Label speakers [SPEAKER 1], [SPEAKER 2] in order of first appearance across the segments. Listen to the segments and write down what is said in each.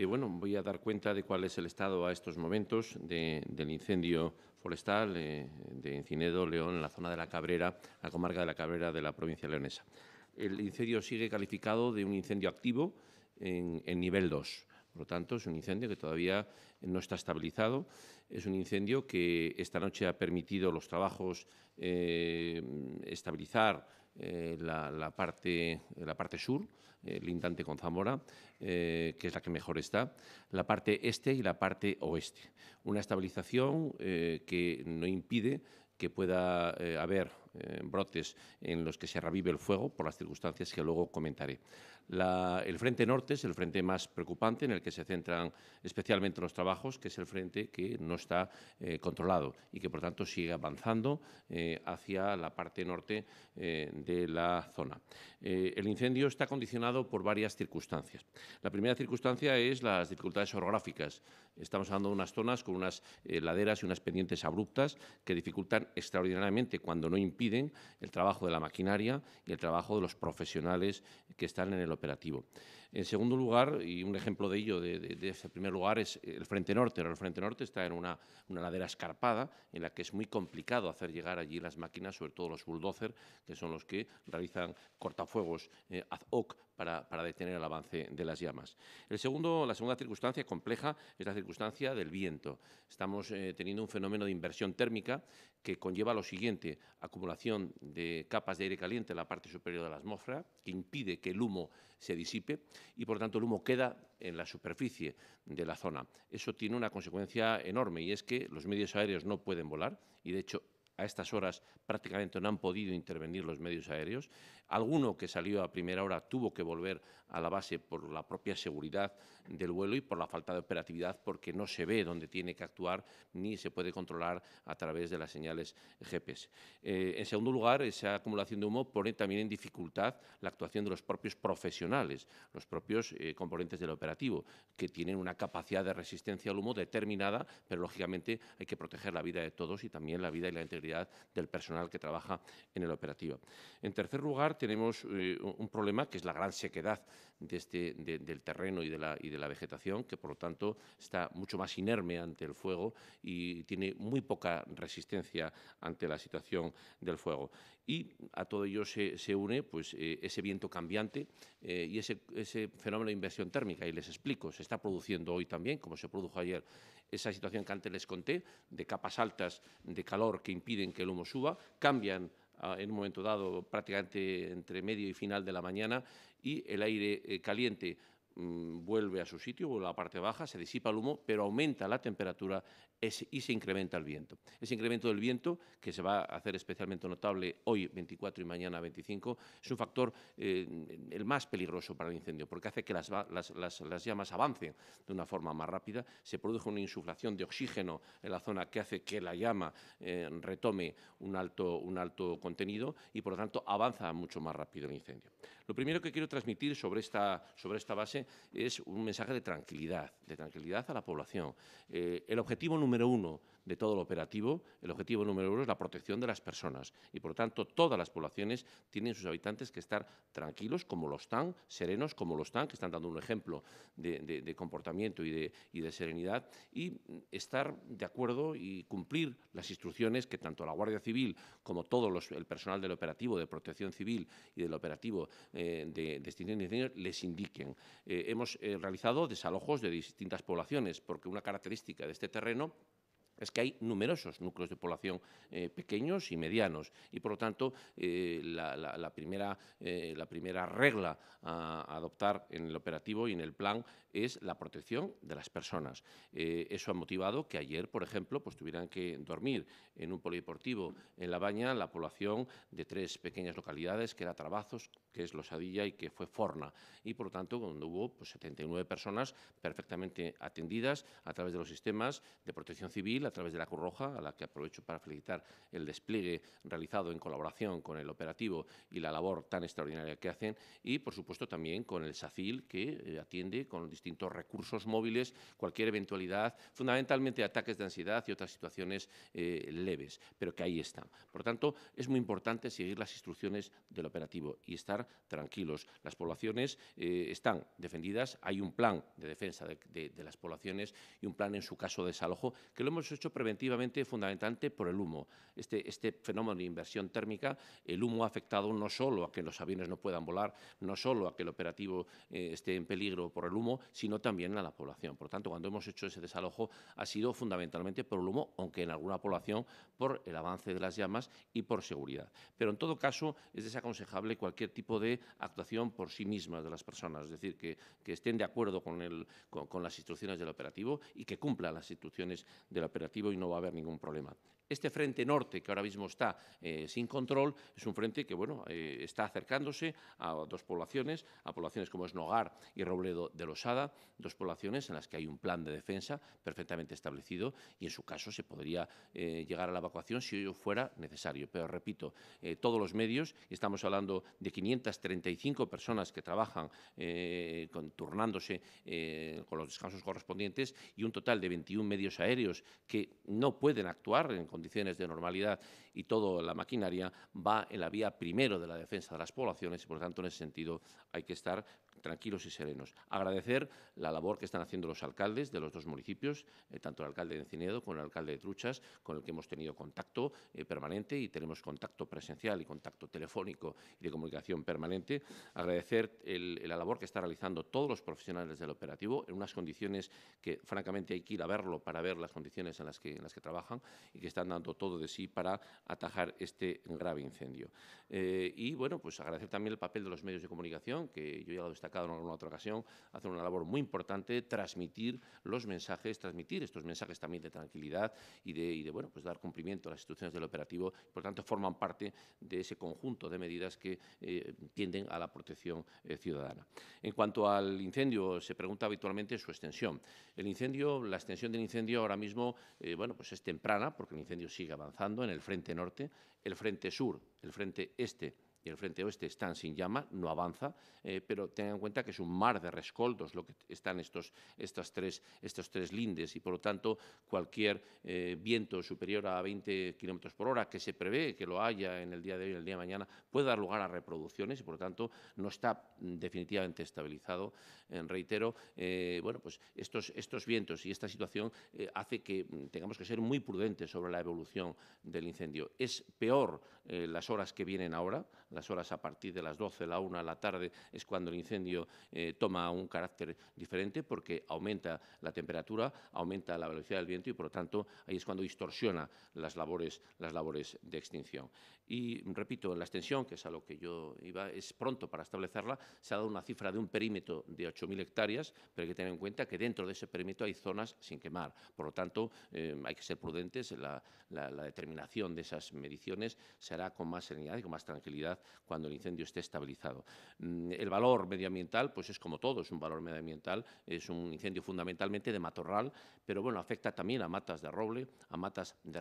[SPEAKER 1] Eh, bueno, voy a dar cuenta de cuál es el estado a estos momentos del incendio forestal eh, de Encinedo, León, en la zona de la Cabrera, la comarca de la Cabrera de la provincia leonesa. El incendio sigue calificado de un incendio activo en, nivel 2. Por lo tanto, es un incendio que todavía no está estabilizado. Es un incendio que esta noche ha permitido los trabajos eh, estabilizar eh, la, parte, eh, la parte sur, eh, lindante con Zamora, que es la que mejor está, la parte este y la parte oeste. Una estabilización que no impide que pueda haber brotes en los que se revive el fuego por las circunstancias que luego comentaré el frente norte es el frente más preocupante en el que se centran especialmente los trabajos, que es el frente que no está eh, controlado y que, por tanto, sigue avanzando eh, hacia la parte norte eh, de la zona. el incendio está condicionado por varias circunstancias. La primera circunstancia es las dificultades orográficas. Estamos hablando de unas zonas con unas laderas y unas pendientes abruptas que dificultan extraordinariamente, cuando no impiden, el trabajo de la maquinaria y el trabajo de los profesionales que están en el operativo. En segundo lugar, y un ejemplo de ello, de, de, ese primer lugar, es el Frente Norte. el Frente Norte está en una, ladera escarpada en la que es muy complicado hacer llegar allí las máquinas, sobre todo los bulldozers, que son los que realizan cortafuegos eh, ad hoc para, detener el avance de las llamas. El segundo, la segunda circunstancia compleja es la circunstancia del viento. Estamos eh, teniendo un fenómeno de inversión térmica que conlleva lo siguiente, acumulación de capas de aire caliente en la parte superior de la atmósfera, que impide que el humo se disipe y por tanto el humo queda en la superficie de la zona. Eso tiene una consecuencia enorme y es que los medios aéreos no pueden volar y de hecho a estas horas prácticamente no han podido intervenir los medios aéreos. Alguno que salió a primera hora tuvo que volver a la base por la propia seguridad del vuelo y por la falta de operatividad porque no se ve dónde tiene que actuar ni se puede controlar a través de las señales GPS. Eh, en segundo lugar, esa acumulación de humo pone también en dificultad la actuación de los propios profesionales, los propios eh, componentes del operativo, que tienen una capacidad de resistencia al humo determinada, pero lógicamente hay que proteger la vida de todos y también la vida y la integridad del personal que trabaja en el operativo. En tercer lugar, tenemos eh, un problema que es la gran sequedad este, del terreno y de, la, vegetación, que por lo tanto está mucho más inerme ante el fuego y tiene muy poca resistencia ante la situación del fuego. Y a todo ello se, une pues, eh, ese viento cambiante eh, y ese, ese, fenómeno de inversión térmica. Y les explico, se está produciendo hoy también, como se produjo ayer, esa situación que antes les conté, de capas altas de calor que impiden que el humo suba, cambian ah, en un momento dado, prácticamente entre medio y final de la mañana, y el aire eh, caliente mm, vuelve a su sitio, vuelve a la parte baja, se disipa el humo, pero aumenta la temperatura y se incrementa el viento. Ese incremento del viento, que se va a hacer especialmente notable hoy 24 y mañana 25, es un factor eh, el más peligroso para el incendio, porque hace que las, llamas avancen de una forma más rápida, se produce una insuflación de oxígeno en la zona que hace que la llama eh, retome un alto, un alto contenido y, por lo tanto, avanza mucho más rápido el incendio. Lo primero que quiero transmitir sobre esta, sobre esta base es un mensaje de tranquilidad, de tranquilidad a la población. Eh, el objetivo número uno de todo el operativo, el objetivo número uno es la protección de las personas y, por lo tanto, todas las poblaciones tienen sus habitantes que estar tranquilos, como lo están, serenos, como lo están, que están dando un ejemplo de, comportamiento y de, serenidad, y estar de acuerdo y cumplir las instrucciones que tanto la Guardia Civil como todo el personal del operativo de protección civil y del operativo eh, de, de extinción de les indiquen. Eh, hemos eh, realizado desalojos de distintas poblaciones, porque una característica de este terreno es que hay numerosos núcleos de población eh, pequeños y medianos y, por lo tanto, eh, eh, la, primera, regla a, adoptar en el operativo y en el plan es la protección de las personas. eso ha motivado que ayer, por ejemplo, pues tuvieran que dormir en un polideportivo en La Baña la población de tres pequeñas localidades, que era Trabazos, que es Losadilla y que fue Forna. Y, por lo tanto, cuando hubo 79 pues, personas perfectamente atendidas a través de los sistemas de protección civil, a través de la Cruz Roja, a la que aprovecho para felicitar el despliegue realizado en colaboración con el operativo y la labor tan extraordinaria que hacen, y por supuesto también con el SACIL, que eh, atiende con distintos recursos móviles cualquier eventualidad, fundamentalmente ataques de ansiedad y otras situaciones eh, leves, pero que ahí están. Por tanto, es muy importante seguir las instrucciones del operativo y estar tranquilos. Las poblaciones eh, están defendidas, hay un plan de defensa de, las poblaciones y un plan en su caso de desalojo, que lo hemos hecho preventivamente fundamentalmente por el humo. Este, este fenómeno de inversión térmica, el humo ha afectado no solo a que los aviones no puedan volar, no solo a que el operativo eh, esté en peligro por el humo, sino también a la población. Por tanto, cuando hemos hecho ese desalojo ha sido fundamentalmente por el humo, aunque en alguna población por el avance de las llamas y por seguridad. Pero en todo caso es desaconsejable cualquier tipo de actuación por sí misma de las personas, es decir, que, que estén de acuerdo con, el, con, con las instrucciones del operativo y que cumplan las instrucciones del operativo y no va a haber ningún problema. Este frente norte, que ahora mismo está eh, sin control, es un frente que bueno, eh, está acercándose a dos poblaciones, a poblaciones como es y Robledo de Losada, dos poblaciones en las que hay un plan de defensa perfectamente establecido y en su caso se podría eh, llegar a la evacuación si ello fuera necesario. Pero repito, todos los medios, estamos hablando de 535 personas que trabajan con, turnándose con los descansos correspondientes y un total de 21 medios aéreos que no pueden actuar en condiciones de normalidad y toda la maquinaria va en la vía primero de la defensa de las poblaciones y, por lo tanto, en ese sentido hay que estar tranquilos y serenos. Agradecer la labor que están haciendo los alcaldes de los dos municipios, eh, tanto el alcalde de Encinedo como el alcalde de Truchas, con el que hemos tenido contacto eh, permanente y tenemos contacto presencial y contacto telefónico y de comunicación permanente. Agradecer el, la labor que están realizando todos los profesionales del operativo en unas condiciones que, francamente, hay que ir a verlo para ver las condiciones en las que, en las que trabajan y que están dando todo de sí para atajar este grave incendio. Eh, y, bueno, pues agradecer también el papel de los medios de comunicación, que yo ya lo en otra ocasión, hacen una labor muy importante, transmitir los mensajes, transmitir estos mensajes también de tranquilidad y de, de bueno, pues dar cumplimiento a las instituciones del operativo. Por tanto, forman parte de ese conjunto de medidas que eh, tienden a la protección eh, ciudadana. En cuanto al incendio, se pregunta habitualmente su extensión. El incendio, la extensión del incendio ahora mismo, eh, bueno, pues es temprana porque el incendio sigue avanzando en el frente norte, el frente sur, el frente este el frente oeste están sin llama, no avanza, eh, pero tengan en cuenta que es un mar de rescoldos lo que están estos, estas tres, estos tres lindes y, por lo tanto, cualquier eh, viento superior a 20 kilómetros por hora que se prevé que lo haya en el día de hoy, en el día de mañana, puede dar lugar a reproducciones y, por lo tanto, no está definitivamente estabilizado. Eh, reitero, bueno, pues estos, estos vientos y esta situación hace que mm, tengamos que ser muy prudentes sobre la evolución del incendio. Es peor las horas que vienen ahora, las horas a partir de las 12, la 1 de la tarde, es cuando el incendio eh, toma un carácter diferente porque aumenta la temperatura, aumenta la velocidad del viento y, por lo tanto, ahí es cuando distorsiona las labores, las labores de extinción. Y, repito, la extensión, que es a lo que yo iba, es pronto para establecerla, se ha dado una cifra de un perímetro de 8.000 hectáreas, pero hay que tener en cuenta que dentro de ese perímetro hay zonas sin quemar. Por lo tanto, eh, hay que ser prudentes, la, la determinación de esas mediciones se hará con más serenidad y con más tranquilidad cuando el incendio esté estabilizado. Mm, el valor medioambiental, pues es como todo, es un valor medioambiental, es un incendio fundamentalmente de matorral, pero bueno, afecta también a matas de roble, a matas de,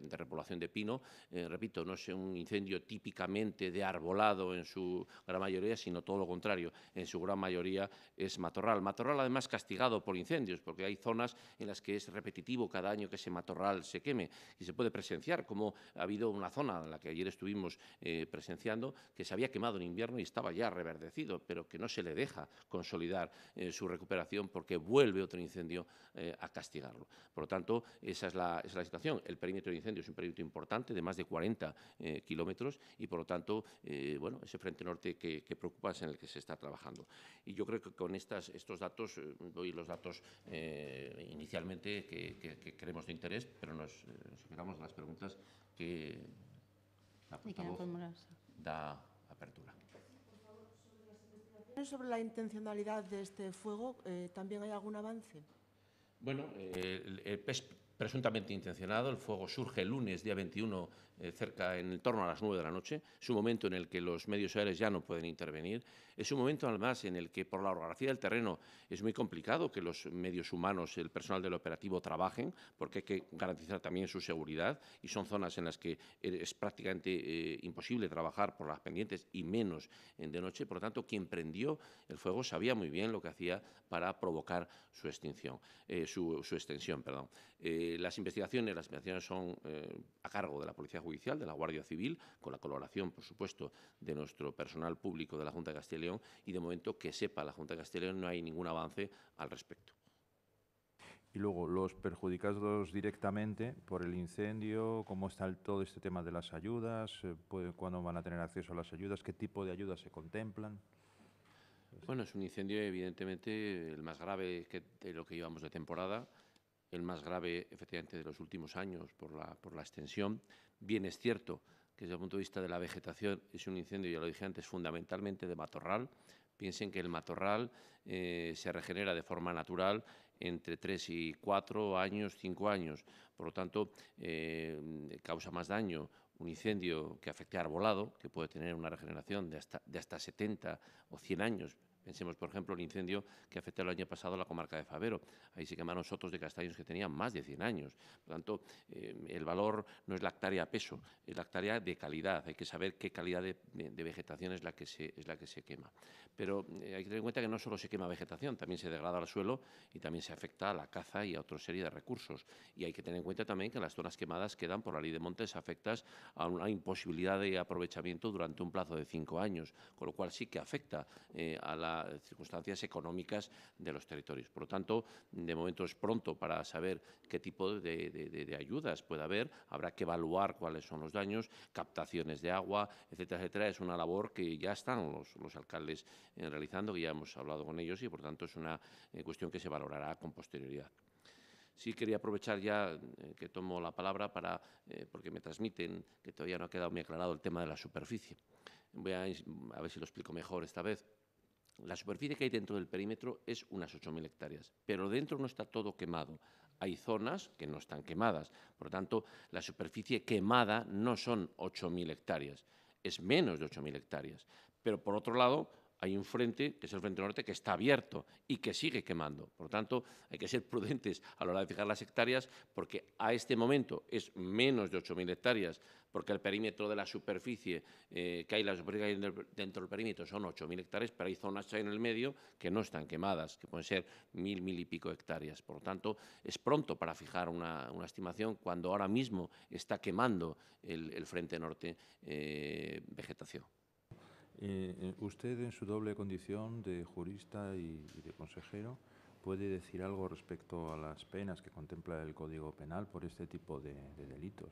[SPEAKER 1] de, repoblación de pino. Eh, repito, no es un incendio típicamente de arbolado en su gran mayoría, sino todo lo contrario, en su gran mayoría es matorral. Matorral además castigado por incendios, porque hay zonas en las que es repetitivo cada año que ese matorral se queme y se puede presenciar, como ha habido una zona en la que ayer estuvimos eh, presenciando que se había quemado en invierno y estaba ya reverdecido, pero que no se le deja consolidar eh, su recuperación porque vuelve otro incendio eh, a castigarlo. Por lo tanto, esa es, la, es, la, situación. El perímetro de incendio es un perímetro importante de más de 40 eh, kilómetros y, por lo tanto, bueno, ese frente norte que, preocupa es en el que se está trabajando. Y yo creo que con estos datos, doy los datos inicialmente que, que, creemos de interés, pero nos, esperamos las preguntas que da apertura. Sobre la intencionalidad de este fuego, eh, ¿también hay algún avance? Bueno, eh, el, el presuntamente intencionado. El fuego surge el lunes, día 21, eh, cerca en torno a las 9 de la noche. Es un momento en el que los medios aéreos ya no pueden intervenir. Es un momento, además, en el que por la orografía del terreno es muy complicado que los medios humanos, el personal del operativo, trabajen, porque hay que garantizar también su seguridad. Y son zonas en las que eh, es prácticamente eh, imposible trabajar por las pendientes y menos de noche. Por lo tanto, quien prendió el fuego sabía muy bien lo que hacía para provocar su extinción, su, extensión. Perdón eh, las investigaciones, las investigaciones son eh, a cargo de la Policía Judicial, de la Guardia Civil, con la colaboración, por supuesto, de nuestro personal público de la Junta de Castilla y León y de momento que sepa la Junta de Castilla y León no hay ningún avance al respecto. Y luego, los perjudicados directamente por el incendio, ¿cómo está todo este tema de las ayudas? Eh, ¿Cuándo van a tener acceso a las ayudas? ¿Qué tipo de ayudas se contemplan? Bueno, es un incendio evidentemente el más grave que de lo que llevamos de temporada el más grave efectivamente de los últimos años por la, extensión. Bien es cierto que desde el punto de vista de la vegetación es un incendio, ya lo dije antes, fundamentalmente de matorral. Piensen que el matorral eh, se regenera de forma natural entre 3 y 4 años, cinco años. Por lo tanto, eh, causa más daño un incendio que afecte a arbolado, que puede tener una regeneración de hasta, de hasta 70 o 100 años, Pensemos, por ejemplo, el incendio que afectó el año pasado a la comarca de Favero. Ahí se quemaron sotos de castaños que tenían más de 100 años. Por lo tanto, eh, el valor no es la hectárea a peso, es la hectárea de calidad. Hay que saber qué calidad de, vegetación es la, que se, es la que se quema. Pero eh, hay que tener en cuenta que no solo se quema vegetación, también se degrada el suelo y también se afecta a la caza y a otra serie de recursos. Y hay que tener en cuenta también que las zonas quemadas quedan por la ley de montes afectas a una imposibilidad de aprovechamiento durante un plazo de cinco años, con lo cual sí que afecta eh, a la circunstancias económicas de los territorios. Por lo tanto, de momento es pronto para saber qué tipo de, ayudas puede haber, habrá que evaluar cuáles son los daños, captaciones de agua, etcétera, etcétera. Es una labor que ya están los, alcaldes eh, realizando, que ya hemos hablado con ellos y, por tanto, es una eh, cuestión que se valorará con posterioridad. Sí quería aprovechar ya eh, que tomo la palabra para, porque me transmiten que todavía no ha quedado muy aclarado el tema de la superficie. Voy a ver si lo explico mejor esta vez. La superficie que hay dentro del perímetro es unas 8.000 hectáreas, pero dentro no está todo quemado. Hay zonas que no están quemadas, por lo tanto, la superficie quemada no son 8.000 hectáreas, es menos de 8.000 hectáreas. Pero por otro lado, hay un frente, que es el frente norte, que está abierto y que sigue quemando. Por lo tanto, hay que ser prudentes a la hora de fijar las hectáreas, porque a este momento es menos de 8.000 hectáreas, porque el perímetro de la superficie eh, que hay, la dentro del perímetro son 8.000 hectáreas, pero hay zonas en el medio que no están quemadas, que pueden ser mil, mil y pico hectáreas. Por lo tanto, es pronto para fijar una, estimación cuando ahora mismo está quemando el, frente norte eh, vegetación. Eh, eh, usted, en su doble condición de jurista y, de consejero, ¿puede decir algo respecto a las penas que contempla el Código Penal por este tipo de, de delitos?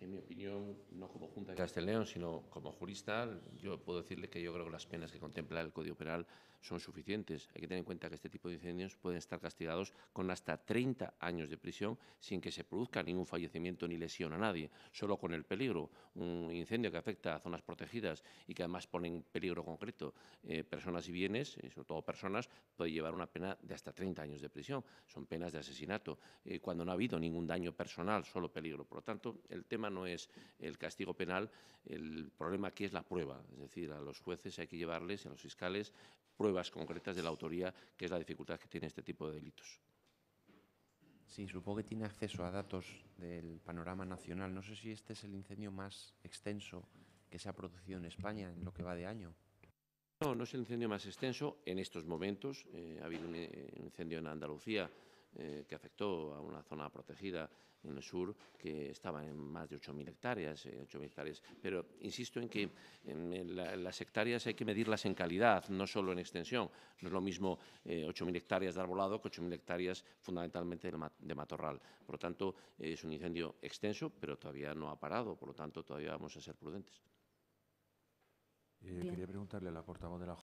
[SPEAKER 1] En mi opinión, no como Junta de Castellón, sino como jurista, yo puedo decirle que yo creo que las penas que contempla el Código Penal son suficientes. Hay que tener en cuenta que este tipo de incendios pueden estar castigados con hasta 30 años de prisión sin que se produzca ningún fallecimiento ni lesión a nadie, solo con el peligro. Un incendio que afecta a zonas protegidas y que además pone en peligro concreto eh, personas y bienes, sobre todo personas, puede llevar una pena de hasta 30 años de prisión. Son penas de asesinato, eh, cuando no ha habido ningún daño personal, solo peligro. Por lo tanto, el tema no es el castigo penal, el problema aquí es la prueba. Es decir, a los jueces hay que llevarles, a los fiscales, pruebas concretas de la autoría, que es la dificultad que tiene este tipo de delitos. Sí, supongo que tiene acceso a datos del panorama nacional. No sé si este es el incendio más extenso que se ha producido en España en lo que va de año. No, no es el incendio más extenso en estos momentos. Eh, ha habido eh, un incendio en Andalucía eh, que afectó a una zona protegida en el sur que estaba en más de 8.000 hectáreas, eh, hectáreas. Pero insisto en que en las hectáreas hay que medirlas en calidad, no solo en extensión. No es lo mismo 8.000 eh, hectáreas de arbolado que 8.000 hectáreas fundamentalmente de, matorral. Por lo tanto, es un incendio extenso, pero todavía no ha parado. Por lo tanto, todavía vamos a ser prudentes. quería preguntarle a la portavoz de la